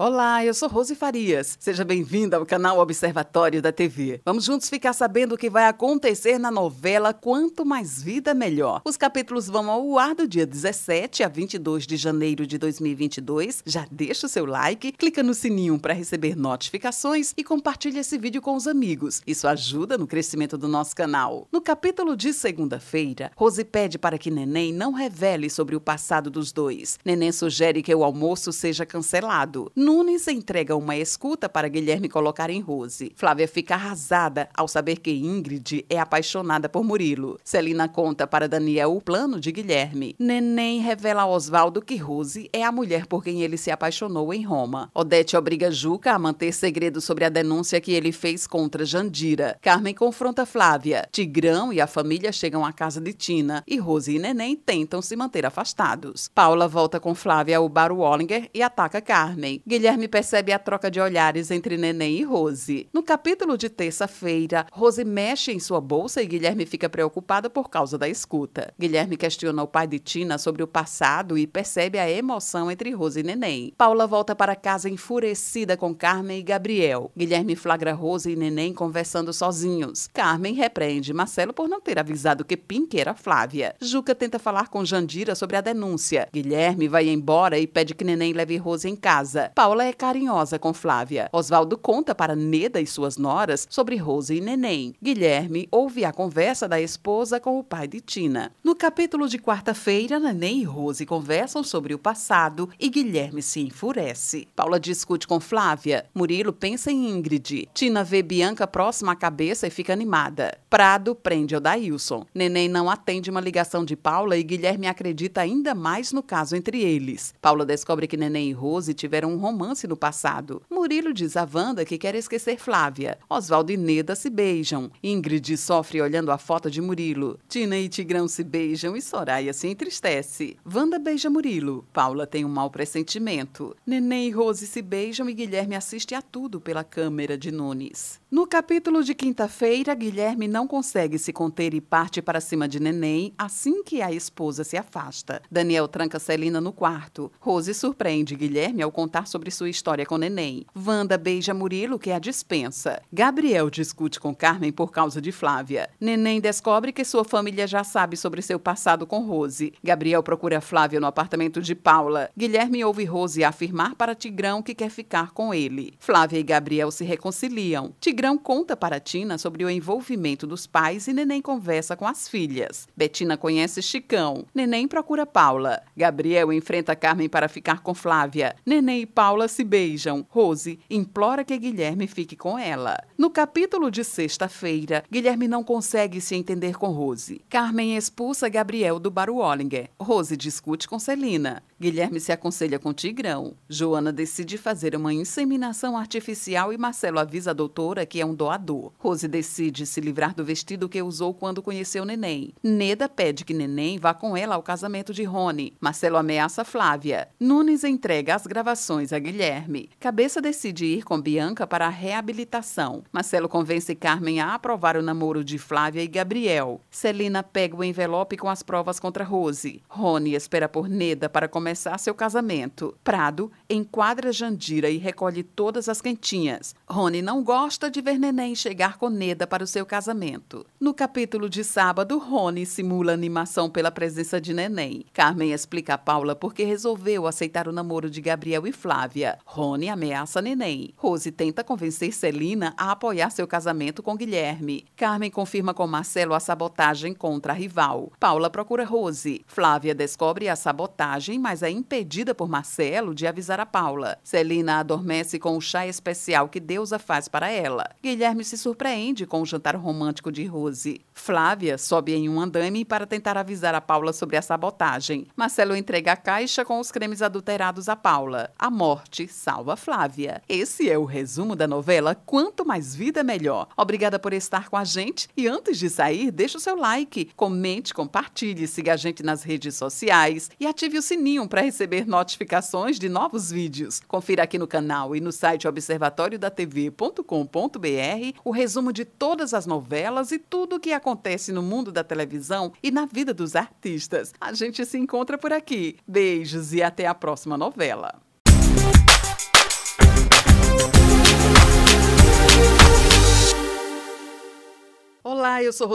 Olá, eu sou Rose Farias. Seja bem-vinda ao canal Observatório da TV. Vamos juntos ficar sabendo o que vai acontecer na novela Quanto Mais Vida Melhor. Os capítulos vão ao ar do dia 17 a 22 de janeiro de 2022. Já deixa o seu like, clica no sininho para receber notificações e compartilha esse vídeo com os amigos. Isso ajuda no crescimento do nosso canal. No capítulo de segunda-feira, Rose pede para que Neném não revele sobre o passado dos dois. Neném sugere que o almoço seja cancelado. Nunes entrega uma escuta para Guilherme colocar em Rose. Flávia fica arrasada ao saber que Ingrid é apaixonada por Murilo. Celina conta para Daniel o plano de Guilherme. Neném revela a Oswaldo que Rose é a mulher por quem ele se apaixonou em Roma. Odete obriga Juca a manter segredo sobre a denúncia que ele fez contra Jandira. Carmen confronta Flávia. Tigrão e a família chegam à casa de Tina e Rose e Neném tentam se manter afastados. Paula volta com Flávia ao bar Wallinger e ataca Carmen. Guilherme Guilherme percebe a troca de olhares entre Neném e Rose. No capítulo de terça-feira, Rose mexe em sua bolsa e Guilherme fica preocupado por causa da escuta. Guilherme questiona o pai de Tina sobre o passado e percebe a emoção entre Rose e Neném. Paula volta para casa enfurecida com Carmen e Gabriel. Guilherme flagra Rose e Neném conversando sozinhos. Carmen repreende Marcelo por não ter avisado que Pink era Flávia. Juca tenta falar com Jandira sobre a denúncia. Guilherme vai embora e pede que Neném leve Rose em casa. Paula Paula é carinhosa com Flávia. Oswaldo conta para Neda e suas noras sobre Rose e Neném. Guilherme ouve a conversa da esposa com o pai de Tina. No capítulo de quarta-feira, Neném e Rose conversam sobre o passado e Guilherme se enfurece. Paula discute com Flávia, Murilo pensa em Ingrid, Tina vê Bianca próxima à cabeça e fica animada. Prado prende o Daílson. Neném não atende uma ligação de Paula e Guilherme acredita ainda mais no caso entre eles. Paula descobre que Neném e Rose tiveram um romance no passado. Murilo diz a Wanda que quer esquecer Flávia. Oswaldo e Neda se beijam. Ingrid sofre olhando a foto de Murilo. Tina e Tigrão se beijam beijam e Soraya se entristece. Wanda beija Murilo. Paula tem um mau pressentimento. Neném e Rose se beijam e Guilherme assiste a tudo pela câmera de Nunes. No capítulo de quinta-feira, Guilherme não consegue se conter e parte para cima de Neném assim que a esposa se afasta. Daniel tranca Celina no quarto. Rose surpreende Guilherme ao contar sobre sua história com Neném. Wanda beija Murilo, que a dispensa. Gabriel discute com Carmen por causa de Flávia. Neném descobre que sua família já sabe sobre seu passado com Rose. Gabriel procura Flávia no apartamento de Paula. Guilherme ouve Rose afirmar para Tigrão que quer ficar com ele. Flávia e Gabriel se reconciliam. Tigrão conta para Tina sobre o envolvimento dos pais e Neném conversa com as filhas. Betina conhece Chicão. Neném procura Paula. Gabriel enfrenta Carmen para ficar com Flávia. Neném e Paula se beijam. Rose implora que Guilherme fique com ela. No capítulo de sexta-feira, Guilherme não consegue se entender com Rose. Carmen expulsa Gabriel do Baruolinger. Rose discute com Celina. Guilherme se aconselha com Tigrão. Joana decide fazer uma inseminação artificial e Marcelo avisa a doutora que é um doador. Rose decide se livrar do vestido que usou quando conheceu Neném. Neda pede que Neném vá com ela ao casamento de Rony. Marcelo ameaça Flávia. Nunes entrega as gravações a Guilherme. Cabeça decide ir com Bianca para a reabilitação. Marcelo convence Carmen a aprovar o namoro de Flávia e Gabriel. Celina pega o envelope com as provas contra Rose. Rony espera por Neda para começar seu casamento. Prado enquadra Jandira e recolhe todas as quentinhas. Rony não gosta de de ver neném chegar com Neda para o seu casamento. No capítulo de sábado, Rony simula animação pela presença de neném. Carmen explica a Paula porque resolveu aceitar o namoro de Gabriel e Flávia. Rony ameaça neném. Rose tenta convencer Celina a apoiar seu casamento com Guilherme. Carmen confirma com Marcelo a sabotagem contra a rival. Paula procura Rose. Flávia descobre a sabotagem, mas é impedida por Marcelo de avisar a Paula. Celina adormece com o chá especial que Deusa faz para ela. Guilherme se surpreende com o jantar romântico de Rose. Flávia sobe em um andame para tentar avisar a Paula sobre a sabotagem. Marcelo entrega a caixa com os cremes adulterados a Paula. A morte salva Flávia. Esse é o resumo da novela Quanto Mais Vida Melhor. Obrigada por estar com a gente e antes de sair, deixe o seu like, comente, compartilhe, siga a gente nas redes sociais e ative o sininho para receber notificações de novos vídeos. Confira aqui no canal e no site observatório da TV.com.br o resumo de todas as novelas e tudo o que acontece no mundo da televisão e na vida dos artistas. A gente se encontra por aqui. Beijos e até a próxima novela. Olá, eu sou